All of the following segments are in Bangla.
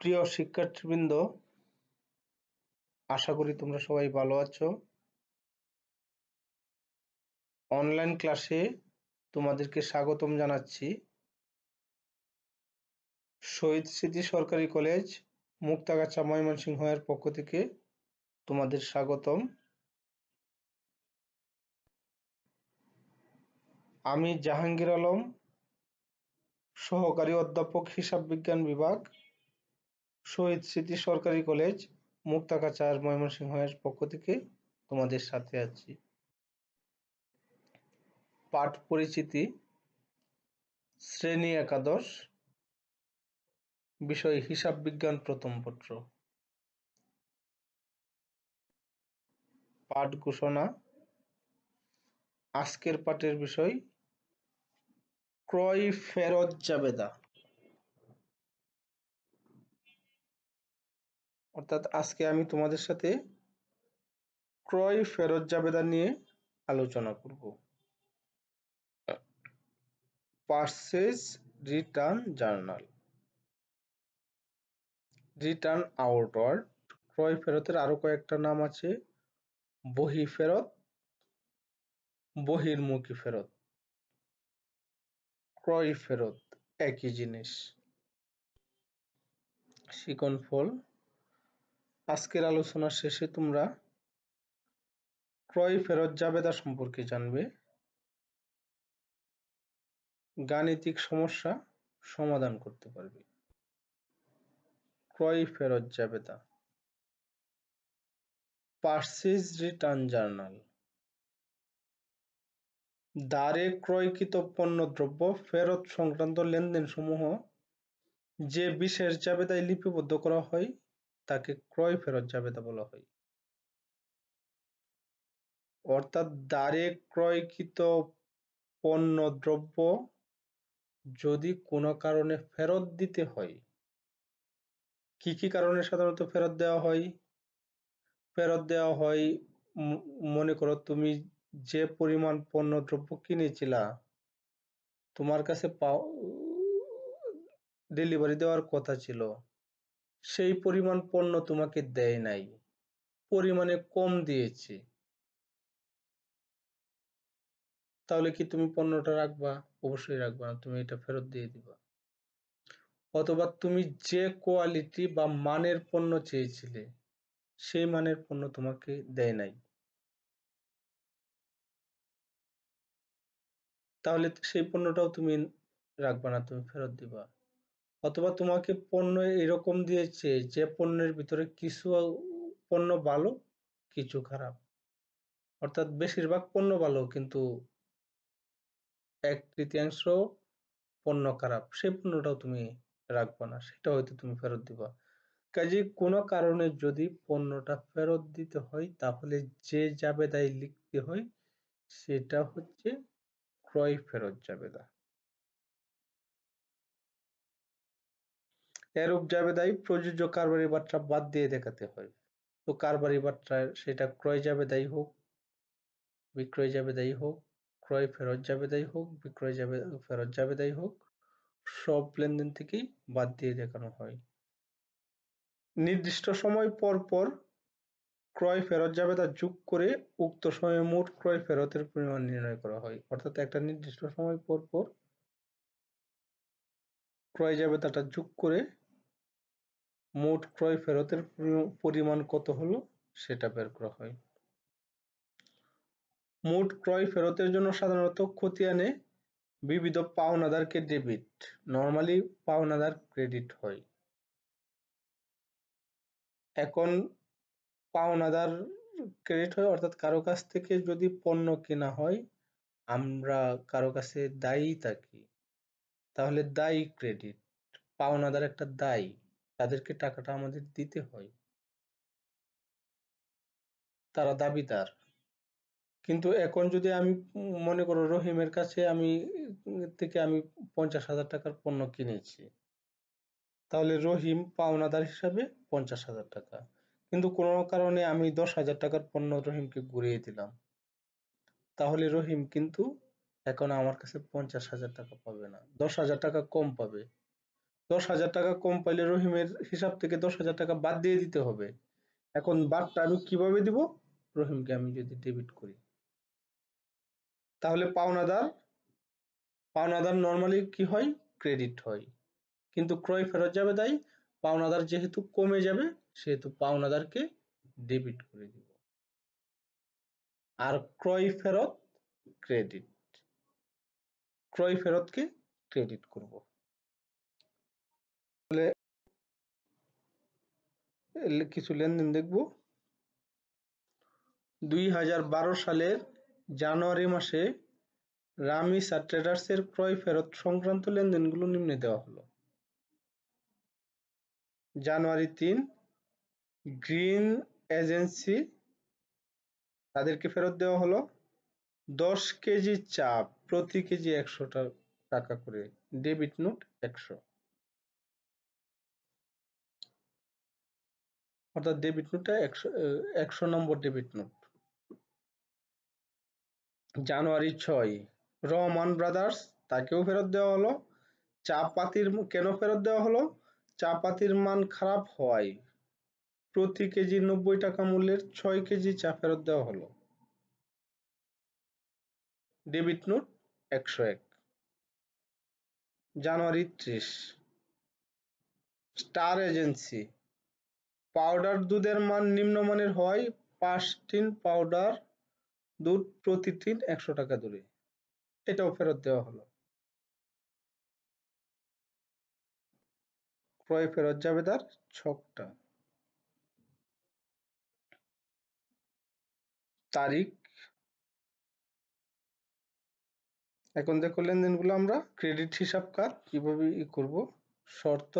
প্রিয় শিক্ষার্থীবৃন্দ আশা করি তোমরা সবাই ভালো আছো অনলাইন ক্লাসে তোমাদেরকে স্বাগতম জানাচ্ছি শহীদ স্মৃতি সরকারি কলেজ মুক্তাগাছা ময়মনসিংহ এর পক্ষ থেকে তোমাদের স্বাগতম আমি জাহাঙ্গীর আলম সহকারী অধ্যাপক হিসাব বিজ্ঞান বিভাগ শহীদ স্মৃতি সরকারি কলেজ মুক্তাগাছার ময়মনসিংহ এর পক্ষ থেকে তোমাদের সাথে আছি পাঠ পরিচিতি শ্রেণী একাদশ বিষয় হিসাব বিজ্ঞান প্রথম পত্র পাঠ ঘোষণা আজকের পাঠের বিষয় ক্রয় ফেরত জাবেদা অর্থাৎ আজকে আমি তোমাদের সাথে ক্রয় ফেরত জাবেদা নিয়ে আলোচনা করব purchase return journal return outward ক্রয় ফেরতের আরো কয়েকটা নাম আছে বহি ফেরত বহির্মুখী ফেরত ক্রয় ফেরত একই জিনিস শিকন ফল আজকের আলোচনার শেষে তোমরা ক্রয় ফেরত জাবেদা সম্পর্কে জানবে গাণিতিক সমস্যা সমাধান করতে পারবে ক্রয় ফেরত জাবেদা পার্সেস রিটার্ন জার্নাল দ্বারে ক্রয়কৃত পণ্য দ্রব্য ফেরত সংক্রান্ত লেনদেন সমূহ যে বিশেষ জাবেদায় লিপিবদ্ধ করা হয় তাকে ক্রয় ফেরত জাবেদা বলা হয় অর্থাৎ দ্বারে ক্রয়কৃত পণ্য দ্রব্য যদি কোনো কারণে ফেরত দিতে হয় কি কি কারণে সাধারণত ফেরত দেওয়া হয় ফেরত দেওয়া হয় মনে করো তুমি যে পরিমাণ পণ্য দ্রব্য কিনেছিলা তোমার কাছে ডেলিভারি দেওয়ার কথা ছিল সেই পরিমাণ পণ্য তোমাকে দেয় নাই পরিমাণে কম দিয়েছে তাহলে কি তুমি পণ্যটা রাখবা অবশ্যই রাখবা না তুমি এটা ফেরত দিয়ে দিবা অথবা তুমি যে কোয়ালিটি বা মানের পণ্য চেয়েছিলে সেই মানের পণ্য তোমাকে দেয় নাই তাহলে সেই পণ্যটাও তুমি রাখবা না তুমি ফেরত দিবা অথবা তোমাকে পণ্য এরকম দিয়েছে যে পণ্যের ভিতরে কিছু পণ্য ভালো কিছু খারাপ অর্থাৎ বেশিরভাগ পণ্য ভালো কিন্তু এক তৃতীয়াংশ পণ্য খারাপ সেই পণ্যটাও তুমি রাখবে না সেটা হয়তো তুমি ফেরত দিবা কাজে কোনো কারণে যদি পণ্যটা ফেরত দিতে হয় তাহলে যে জাবেদায় লিখতে হয় সেটা হচ্ছে ক্রয় ফেরত জাবেদা এরূপ জাবেদায় প্রযোজ্য কারবারি বার্তা বাদ দিয়ে দেখাতে হয় তো কারবারি বার্তা সেটা ক্রয় জাবেদাই হোক বিক্রয় জাবেদাই হোক ক্রয় ফেরত জাবেদাই হোক বিক্রয় যাবে ফেরত জাবেদাই হোক সব লেনদেন থেকেই বাদ দিয়ে দেখানো হয় নির্দিষ্ট সময় পর পর ক্রয় ফেরত যাবে তা যোগ করে উক্ত সময়ে মোট ক্রয় ফেরতের পরিমাণ নির্ণয় করা হয় অর্থাৎ একটা নির্দিষ্ট সময় পর পর ক্রয় যাবে তাটা যোগ করে মোট ক্রয় ফেরতের পরিমাণ কত হলো সেটা বের করা হয় মোট ক্রয় ফেরতের জন্য সাধারণত খতিয়ানে বিবিধ পাওনাদারকে ডেবিট নর্মালি পাওনাদার ক্রেডিট হয় এখন পাওনাদার ক্রেডিট হয় অর্থাৎ কারো কাছ থেকে যদি পণ্য কেনা হয় আমরা কারো কাছে দায়ী থাকি তাহলে দায়ী ক্রেডিট পাওনাদার একটা দায়ী তাদেরকে টাকাটা আমাদের দিতে হয় তারা দাবিদার কিন্তু এখন যদি আমি মনে করো রহিমের কাছে আমি থেকে আমি পঞ্চাশ হাজার টাকার পণ্য কিনেছি তাহলে রহিম পাওনাদার হিসাবে পঞ্চাশ হাজার টাকা কিন্তু কোনো কারণে আমি দশ হাজার টাকার পণ্য রহিমকে ঘুরিয়ে দিলাম তাহলে রহিম কিন্তু এখন আমার কাছে পঞ্চাশ হাজার টাকা পাবে না দশ হাজার টাকা কম পাবে দশ হাজার টাকা কম পাইলে রহিমের হিসাব থেকে দশ হাজার টাকা বাদ দিয়ে দিতে হবে এখন বাদটা আমি কিভাবে দিব রহিমকে আমি যদি ডেবিট করি তাহলে পাওনাদার পাওনাদার নর্মালি কি হয় ক্রেডিট হয় কিন্তু ক্রয় ফেরত যাবে তাই পাওনাদার যেহেতু কমে যাবে সেহেতু পাওনাদারকে ডেবিট করে দিব আর ক্রয় ফেরত ক্রেডিট ক্রয় ফেরতকে ক্রেডিট করব তাহলে কিছু লেনদেন দেখব দুই সালের জানুয়ারি মাসে রামিস আর ট্রেডার্সের ক্রয় ফেরত সংক্রান্ত লেনদেনগুলো নিম্নে দেওয়া হলো জানুয়ারি তিন গ্রিন এজেন্সি তাদেরকে ফেরত দেওয়া হলো দশ কেজি চা প্রতি কেজি একশো টাকা করে ডেবিট নোট একশো অর্থাৎ ডেবিট নোটটা একশো একশো নম্বর ডেবিট নোট জানুয়ারি ছয় রহমান ব্রাদার্স তাকেও ফেরত দেওয়া হলো চা পাতির কেন ফেরত দেওয়া হলো চা পাতির মান খারাপ হওয়ায় প্রতি কেজি নব্বই টাকা মূল্যের ছয় কেজি চা ফেরত দেওয়া হলো ডেবিট নোট একশো এক জানুয়ারি ত্রিশ স্টার এজেন্সি পাউডার দুধের মান নিম্নমানের হয় পাঁচ টিন পাউডার দুধ প্রতি টিন একশো টাকা দূরে এটাও ফেরত দেওয়া হলো ক্রয় ফেরত যাবে তার ছকটা তারিখ এখন দেখো লেনদেনগুলো আমরা ক্রেডিট হিসাব কার কীভাবে ই করবো শর্ত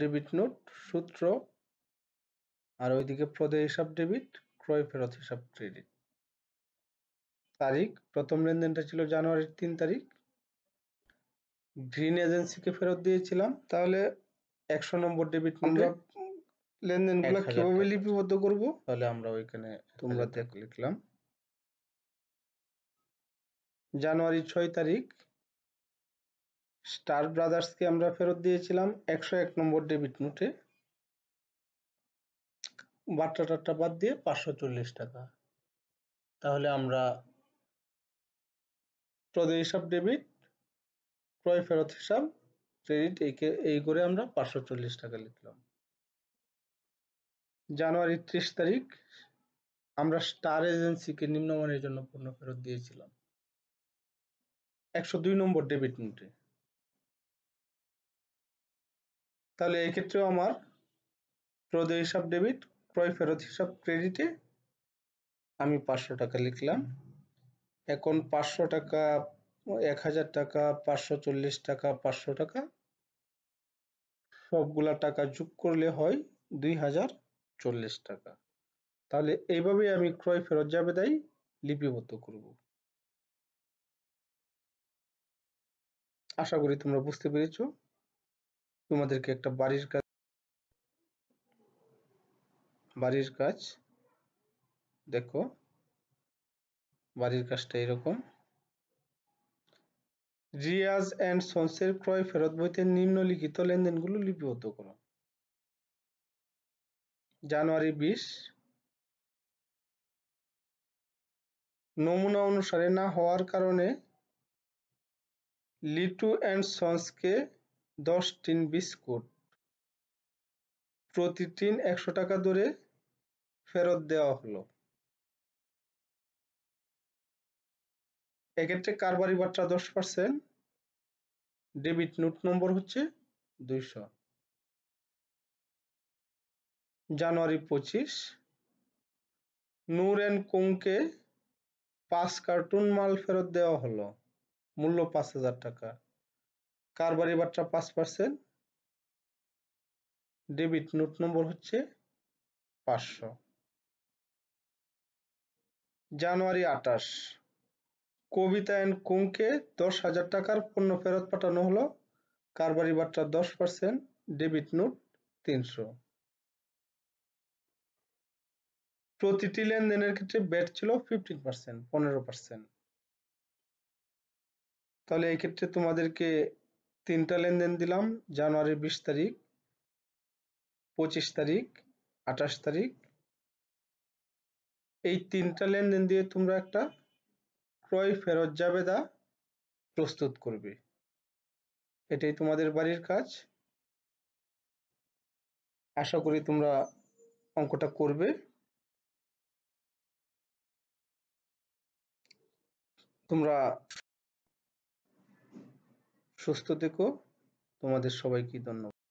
ডেবিট নোট সূত্র আর ওইদিকে প্রদেয় হিসাব ডেবিট ক্রয় ফেরত হিসাব ক্রেডিট তারিখ প্রথম লেনদেনটা ছিল জানুয়ারির তিন তারিখ গ্রিন এজেন্সিকে ফেরত দিয়েছিলাম তাহলে একশো নম্বর ডেবিট আমরা লেনদেনগুলো কিভাবে লিপিবদ্ধ করবো তাহলে আমরা ওইখানে তোমরা দেখ লিখলাম জানুয়ারি ছয় তারিখ স্টার ব্রাদার্সকে আমরা ফেরত দিয়েছিলাম একশো এক নম্বর ডেবিট নোটে বাট্টা টাট্টা বাদ দিয়ে পাঁচশো চল্লিশ টাকা তাহলে আমরা প্রদে হিসাব ডেবিট ক্রয় ফেরত হিসাব ক্রেডিট একে এই করে আমরা পাঁচশো চল্লিশ টাকা লিখলাম জানুয়ারি ত্রিশ তারিখ আমরা স্টার এজেন্সিকে নিম্নমানের জন্য পণ্য ফেরত দিয়েছিলাম একশো দুই নম্বর ডেবিট নোটে তাহলে এক্ষেত্রেও আমার প্রদেয় হিসাব ডেবিট ক্রয় ফেরত হিসাব ক্রেডিটে আমি পাঁচশো টাকা লিখলাম এখন পাঁচশো টাকা এক হাজার টাকা পাঁচশো চল্লিশ টাকা পাঁচশো টাকা সবগুলা টাকা যোগ করলে হয় দুই হাজার চল্লিশ টাকা তাহলে এইভাবেই আমি ক্রয় ফেরত যাবে দায়ী লিপিবদ্ধ করব আশা করি তোমরা বুঝতে পেরেছ তোমাদেরকে একটা বাড়ির কাজ বাড়ির কাজ দেখো বাড়ির কাজটা এরকম রিয়াজ অ্যান্ড সন্সের ক্রয় ফেরত বইতে নিম্নলিখিত লেনদেনগুলো লিপিবদ্ধ করো জানুয়ারি বিশ নমুনা অনুসারে না হওয়ার কারণে লিটু অ্যান্ড সন্সকে দশ টিন বিস্কুট প্রতি টিন একশো টাকা ধরে ফেরত দেওয়া হলো এক্ষেত্রে কারবারি বাট্টা দশ পার্সেন্ট ডেবিট নোট নম্বর হচ্ছে দুইশো জানুয়ারি পঁচিশ নূর অ্যান্ড কুমকে পাঁচ কার্টুন মাল ফেরত দেওয়া হলো মূল্য পাঁচ হাজার টাকা কারবারি বার্তা পাঁচ পার্সেন্ট ডেবিট নোট নম্বর হচ্ছে পাঁচশো জানুয়ারি আঠাশ কবিতা অ্যান্ড কুমকে দশ হাজার টাকার পণ্য ফেরত পাঠানো হলো কারবারি বার্তা দশ পার্সেন্ট ডেবিট নোট তিনশো প্রতিটি লেনদেনের ক্ষেত্রে ব্যাট ছিল ফিফটিন পার্সেন্ট পনেরো পার্সেন্ট তাহলে এই ক্ষেত্রে তোমাদেরকে তিনটা লেনদেন দিলাম জানুয়ারির বিশ তারিখ পঁচিশ তারিখ আঠাশ তারিখ এই তিনটা লেনদেন দিয়ে তোমরা একটা ক্রয় ফেরত দা প্রস্তুত করবে এটাই তোমাদের বাড়ির কাজ আশা করি তোমরা অঙ্কটা করবে তোমরা সুস্থ থেকো তোমাদের সবাইকে ধন্যবাদ